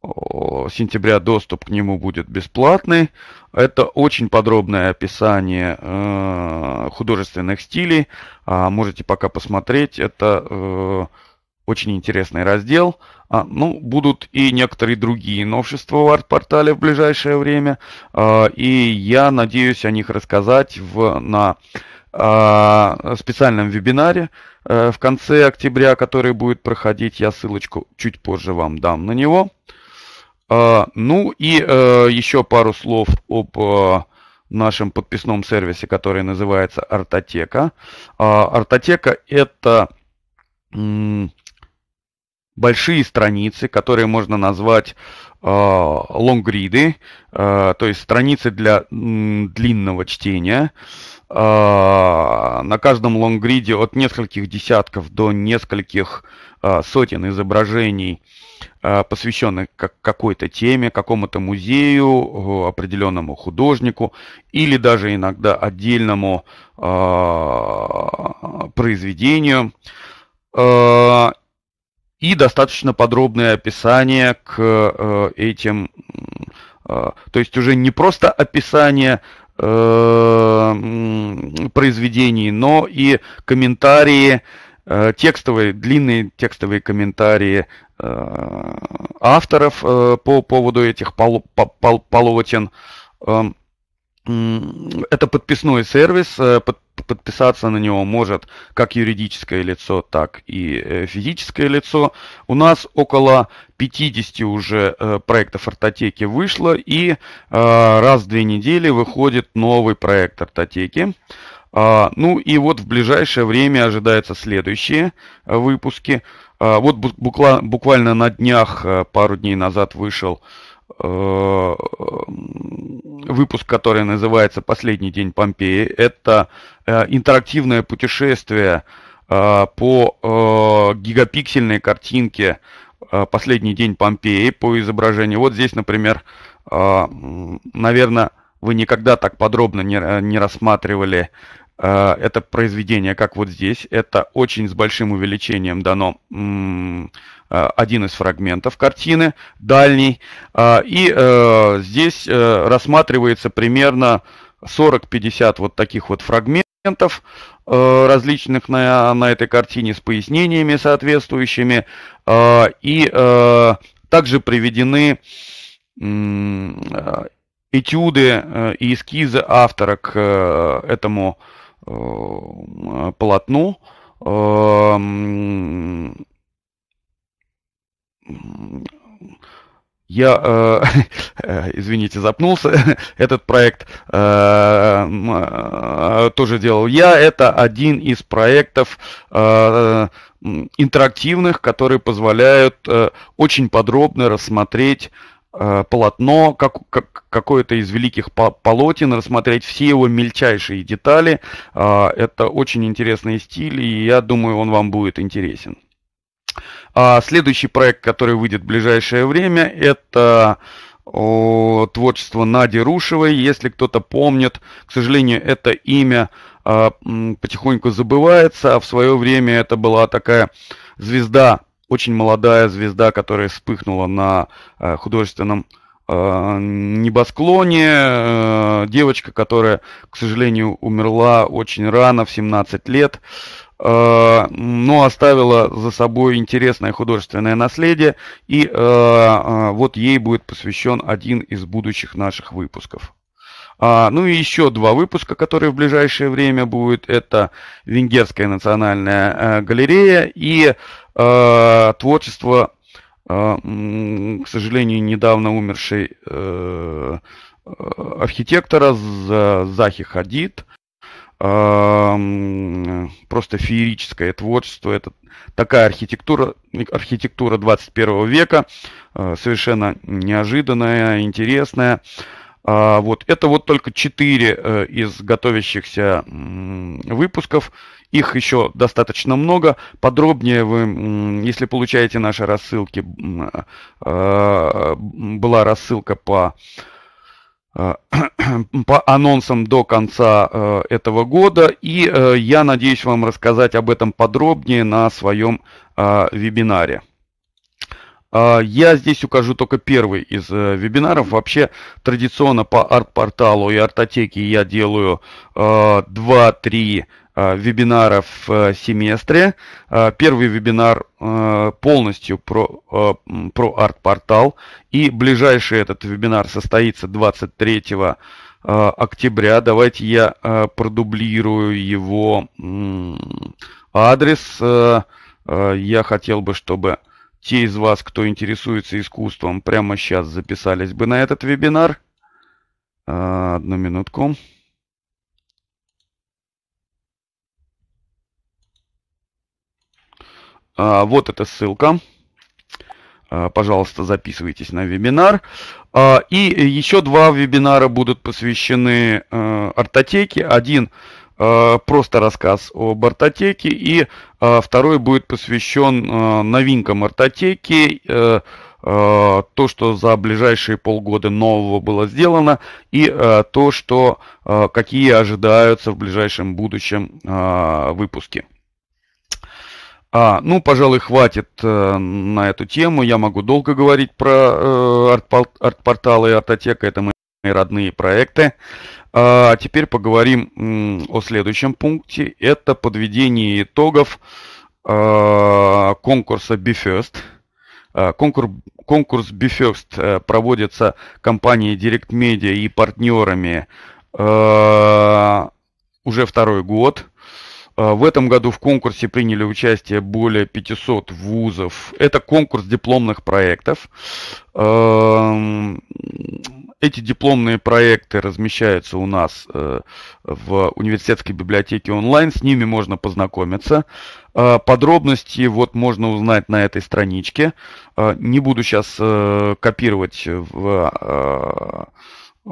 сентября доступ к нему будет бесплатный. Это очень подробное описание э, художественных стилей. А, можете пока посмотреть. Это э, очень интересный раздел. А, ну, будут и некоторые другие новшества в арт-портале в ближайшее время. и я надеюсь о них рассказать в, на а, специальном вебинаре э, в конце октября, который будет проходить. Я ссылочку чуть позже вам дам на него. А, ну и э, еще пару слов об э, нашем подписном сервисе, который называется Артотека. А, Артотека – это большие страницы, которые можно назвать лонгриды, то есть страницы для длинного чтения. А, на каждом лонгриде от нескольких десятков до нескольких а, сотен изображений, а, посвященных какой-то теме, какому-то музею, определенному художнику или даже иногда отдельному произведению. И достаточно подробное описание к э, этим то есть уже не просто описание Э, произведений, но и комментарии, э, текстовые, длинные текстовые комментарии э, авторов по поводу этих пол, пол, полотен. Эм, это подписной сервис, э, под, подписаться на него может как юридическое лицо, так и э, физическое лицо. У нас около 50 уже э, проектов ортотеки вышло, и раз в две недели выходит новый проект ортотеки. А, ну и вот в ближайшее время ожидаются следующие выпуски. А, вот буквально на днях, пару дней назад вышел Э, выпуск, который называется «Последний день Помпеи». Это э, интерактивное путешествие э, по гигапиксельной картинке «Последний день Помпеи» по изображению. Вот здесь, например, наверное, вы никогда так подробно не, не рассматривали а, это произведение, как вот здесь, это очень с большим увеличением дано а, один из фрагментов картины, дальний. А, и э, здесь э, рассматривается примерно 40-50 вот таких вот фрагментов э, различных на, на этой картине с пояснениями соответствующими. И также приведены этюды и эскизы автора к этому Э, полотно э, я, э, извините, запнулся. Этот проект тоже делал я. Это один из проектов интерактивных, которые позволяют очень подробно рассмотреть Э, полотно, как, как какое-то из великих полотен, рассмотреть все его мельчайшие детали. Э, это очень интересный стиль, и я думаю, он вам будет интересен. А следующий проект, который выйдет в ближайшее время, это творчество Нади Рушевой. Если кто-то помнит, к сожалению, это имя э, потихоньку забывается, а в свое время это была такая звезда очень молодая звезда, которая вспыхнула на э, художественном э, небосклоне. Э, девочка, которая, к сожалению, умерла очень рано, в 17 лет, но оставила за собой интересное художественное наследие. И вот ей будет посвящен один из будущих наших выпусков. А, ну и еще два выпуска, которые в ближайшее время будут. Это Венгерская национальная галерея и Э, творчество, э, к сожалению, недавно умершей э, архитектора Захи Хадид. Просто феерическое творчество. Это такая архитектура, архитектура 21 века, совершенно неожиданная, интересная. А, вот. Это вот только четыре э, из готовящихся выпусков. Их еще достаточно много. Подробнее вы, если получаете наши рассылки, а, была рассылка по а, по анонсам до конца э, этого года. И э, я надеюсь вам рассказать об этом подробнее на своем вебинаре. А, я здесь укажу только первый из э, вебинаров. Вообще традиционно по арт-порталу и артотеке я делаю 2-3 э, э, вебинара в семестре. Первый вебинар полностью про, про арт-портал. И ближайший этот вебинар состоится 23 октября. Давайте я продублирую его адрес. Я хотел бы, чтобы те из вас, кто интересуется искусством, прямо сейчас записались бы на этот вебинар. А, одну минутку. А, вот эта ссылка. А, пожалуйста, записывайтесь на вебинар. И еще два вебинара будут посвящены ортотеке. Э, Один – Э, просто рассказ о ортотеке, и э, второй будет посвящен э, новинкам ортотеки, то, что за ближайшие полгода нового было сделано, и то, что, какие ожидаются в ближайшем будущем выпуске. А, ну, пожалуй, хватит э, на эту тему. Я могу долго говорить про э, арт-порталы и артотека. Это мои родные проекты. А теперь поговорим о следующем пункте. Это подведение итогов а, конкурса BeFirst. А, конкурс, конкурс BeFirst э, проводится компанией Direct Media и партнерами э, уже второй год. А, в этом году в конкурсе приняли участие более 500 вузов. Это конкурс дипломных проектов. А, эти дипломные проекты размещаются у нас э, в университетской библиотеке онлайн. С ними можно познакомиться. А, подробности вот можно узнать на этой страничке. Не буду сейчас э, копировать в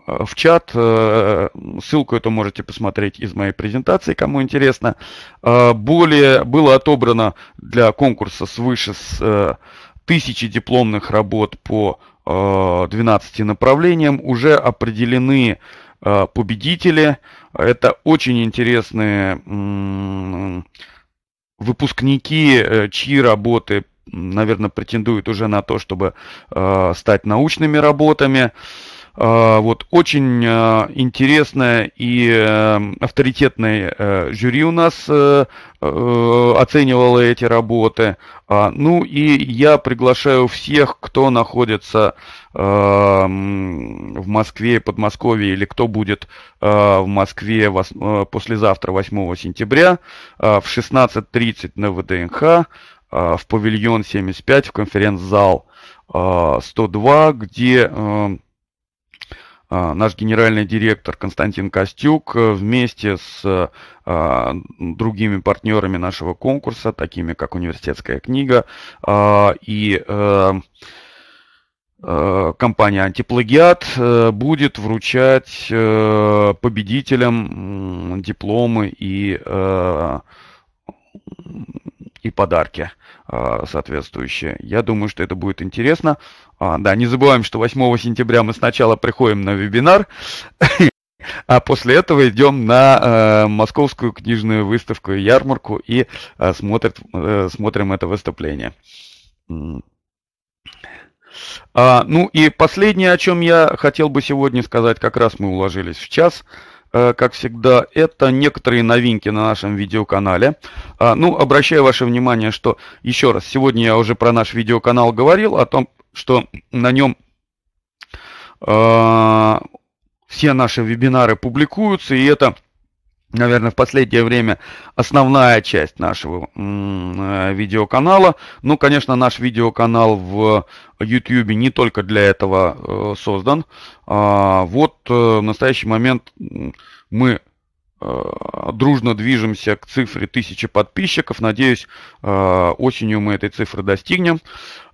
Э, в чат. Э, ссылку это можете посмотреть из моей презентации, кому интересно. Э, более было отобрано для конкурса свыше с тысячи дипломных работ по 12 направлениям. Уже определены победители. Это очень интересные выпускники, чьи работы наверное, претендуют уже на то, чтобы э, стать научными работами. Э, Э, вот, очень э, интересное и э, авторитетное жюри у нас оценивало эти работы. А, ну и я приглашаю всех, кто находится в Москве, Подмосковье или кто будет в Москве послезавтра, 8 сентября, в 16.30 на ВДНХ, в павильон 75, в конференц-зал 102, где а, наш генеральный директор Константин Костюк э, вместе с э, а, другими партнерами нашего конкурса, такими как «Университетская книга» а, и э, компания «Антиплагиат» будет вручать победителям дипломы и и подарки соответствующие. Я думаю, что это будет интересно. А, да, не забываем, что 8 сентября мы сначала приходим на вебинар, а после этого идем на э, московскую книжную выставку и ярмарку и э, смотрит, э, смотрим это выступление. А, ну и последнее, о чем я хотел бы сегодня сказать, как раз мы уложились в час э, как всегда, это некоторые новинки на нашем видеоканале. А, ну, обращаю ваше внимание, что, еще раз, сегодня я уже про наш видеоканал говорил, о том, что на нем э, а, все наши вебинары публикуются, и это, наверное, в последнее время основная часть нашего э, видеоканала. Ну, конечно, наш видеоканал в YouTube не только для этого э, создан. А, вот э, в настоящий момент мы э, дружно движемся к цифре 1000 подписчиков. Надеюсь, э, осенью мы этой цифры достигнем.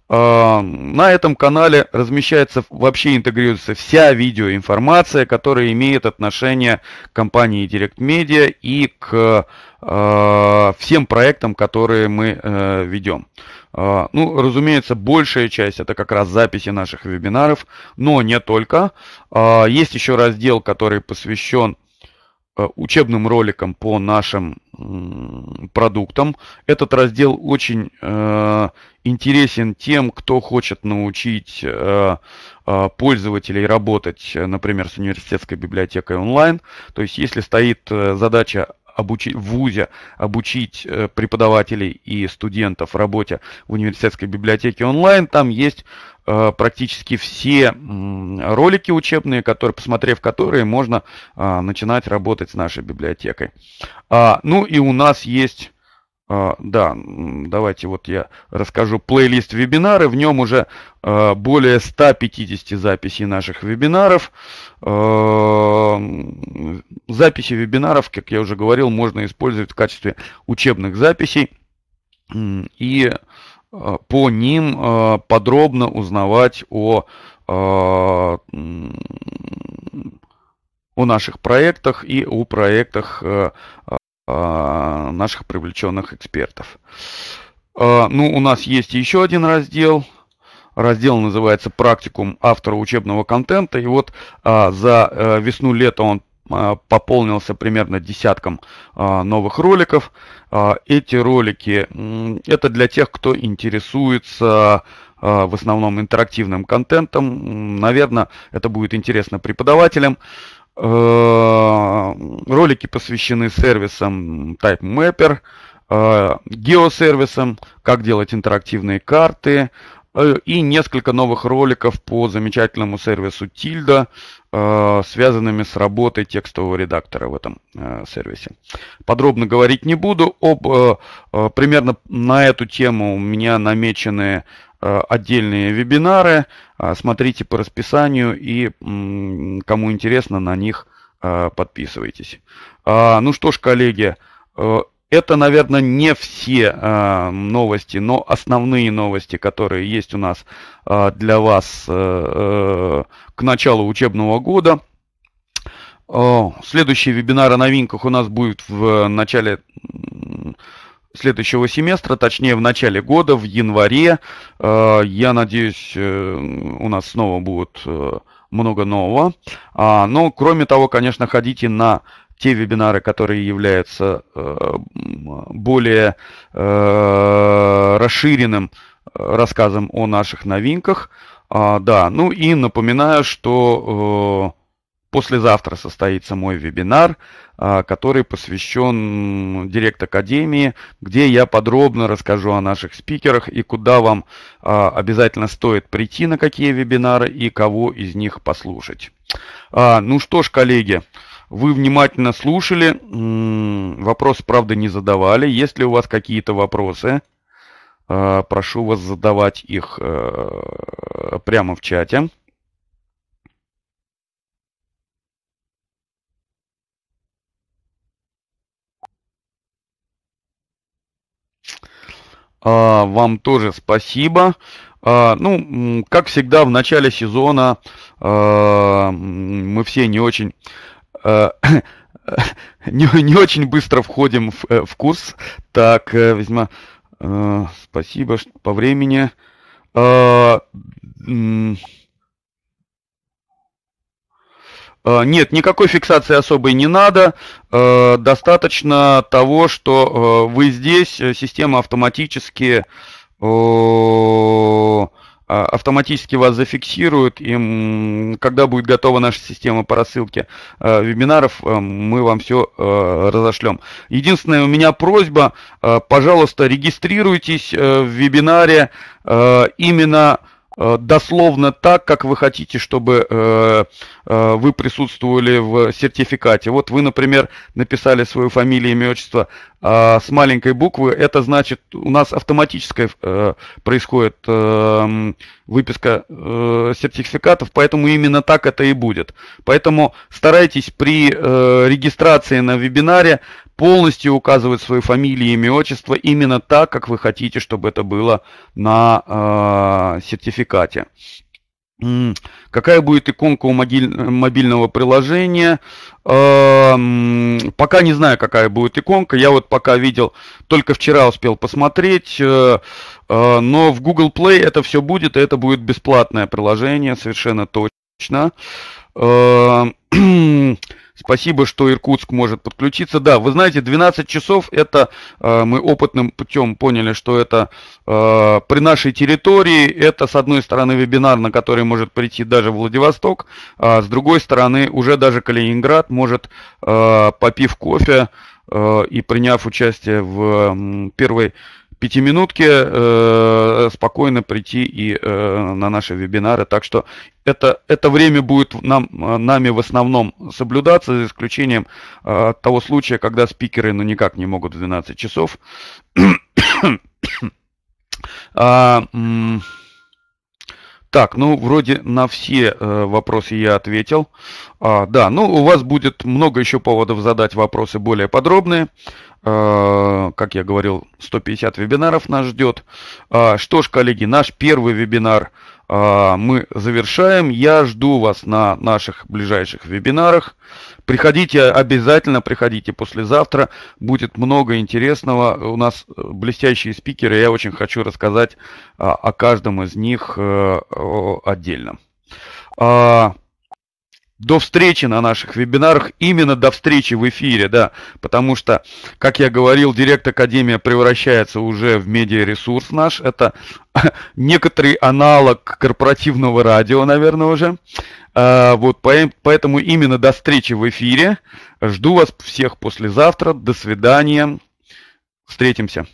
Э, на этом канале размещается, вообще интегрируется вся видеоинформация, которая имеет отношение к компании Direct Media и к э, всем проектам, которые мы э, ведем. Ну, разумеется, большая часть это как раз записи наших вебинаров, но не только. Есть еще раздел, который посвящен Э, учебным роликам по нашим продуктам. Этот раздел очень э, интересен тем, кто хочет научить э, пользователей работать, например, с университетской библиотекой онлайн. То есть, если стоит задача обучить в ВУЗе, обучить преподавателей и студентов работе в университетской библиотеке онлайн, там есть Э, практически все ролики учебные, которые, посмотрев которые, можно а, начинать работать с нашей библиотекой. А, ну и у нас есть а, да, давайте вот я расскажу плейлист вебинары. В нем уже более 150 записей наших вебинаров. Записи вебинаров, как я уже говорил, можно использовать в качестве учебных записей. И Э, по ним э, подробно узнавать о, э, о наших проектах и о проектах наших привлеченных экспертов. Ну, у нас есть еще один раздел. Раздел называется «Практикум автора учебного контента». И вот за весну-лето он а, пополнился примерно десятком а, новых роликов. А, эти ролики, это для тех, кто интересуется в основном интерактивным контентом. Наверное, это будет интересно преподавателям. Ролики посвящены сервисам TypeMapper, геосервисам, как делать интерактивные карты, э, и несколько новых роликов по замечательному сервису Tilda, Э, связанными с работой текстового редактора в этом э, сервисе. Подробно говорить не буду. Об, э, примерно на эту тему у меня намечены отдельные вебинары. Смотрите по расписанию и кому интересно, на них подписывайтесь. А, ну что ж, коллеги, это, наверное, не все э, новости, но основные новости, которые есть у нас э, для вас э, э, к началу учебного года. Следующий вебинар о новинках у нас будет в начале следующего семестра, точнее в начале года, в январе. Э, я надеюсь, э, у нас снова будет много нового. А, но, кроме того, конечно, ходите на те вебинары, которые являются э, более э, расширенным э, рассказом о наших новинках. А, да, ну и напоминаю, что Послезавтра состоится мой вебинар, который посвящен Директ Академии, где я подробно расскажу о наших спикерах и куда вам обязательно стоит прийти на какие вебинары и кого из них послушать. А, ну что ж, коллеги, вы внимательно слушали, вопрос, правда, не задавали. Если у вас какие-то вопросы, а, прошу вас задавать их э, прямо в чате. А, вам тоже спасибо. А, ну, как всегда, в начале сезона мы все не очень Э, не, не очень быстро входим в, э, в курс. Так, э, весьма э, спасибо по времени. Э, э, нет, никакой фиксации особой не надо. Э, достаточно того, что э, вы здесь, система автоматически э, а, автоматически вас зафиксируют, и когда будет готова наша система по рассылке а, вебинаров, а, мы вам все разошлем. Единственная у меня просьба, пожалуйста, регистрируйтесь э, в вебинаре именно дословно так, как вы хотите, чтобы э, Э, вы присутствовали в сертификате. Вот вы, например, написали свою фамилию, имя, отчество а, с маленькой буквы. Это значит, у нас автоматическая э, происходит э, выписка сертификатов, поэтому именно так это и будет. Поэтому старайтесь при регистрации на вебинаре полностью указывать свою фамилию, имя, отчество именно так, как вы хотите, чтобы это было на сертификате. Какая будет иконка у э, мобильного приложения? Пока не знаю, какая будет иконка. Я вот пока видел, только вчера успел посмотреть. Э, э, но в Google Play это все будет, и это будет бесплатное приложение, совершенно точно. Спасибо, что Иркутск может подключиться. Да, вы знаете, 12 часов это э, мы опытным путем поняли, что это э, при нашей территории. Это, с одной стороны, вебинар, на который может прийти даже Владивосток, а с другой стороны, уже даже Калининград может, э, попив кофе э, и приняв участие в первой пятиминутке э, спокойно прийти и э, на наши вебинары. Так что это, это время будет нам, нами в основном соблюдаться, за исключением э, того случая, когда спикеры ну, никак не могут в 12 часов. а, так, ну вроде на все э, вопросы я ответил. А, да, ну у вас будет много еще поводов задать вопросы более подробные. Э, как я говорил, 150 вебинаров нас ждет. А, что ж, коллеги, наш первый вебинар а, мы завершаем. Я жду вас на наших ближайших вебинарах. Приходите, обязательно приходите послезавтра. Будет много интересного. У нас э, блестящие спикеры. Я очень хочу рассказать а, о каждом из них э, отдельно до встречи на наших вебинарах, именно до встречи в эфире, да, потому что, как я говорил, Директ Академия превращается уже в медиаресурс наш, это некоторый аналог корпоративного радио, наверное, уже, а, вот, поэтому именно до встречи в эфире, жду вас всех послезавтра, до свидания, встретимся.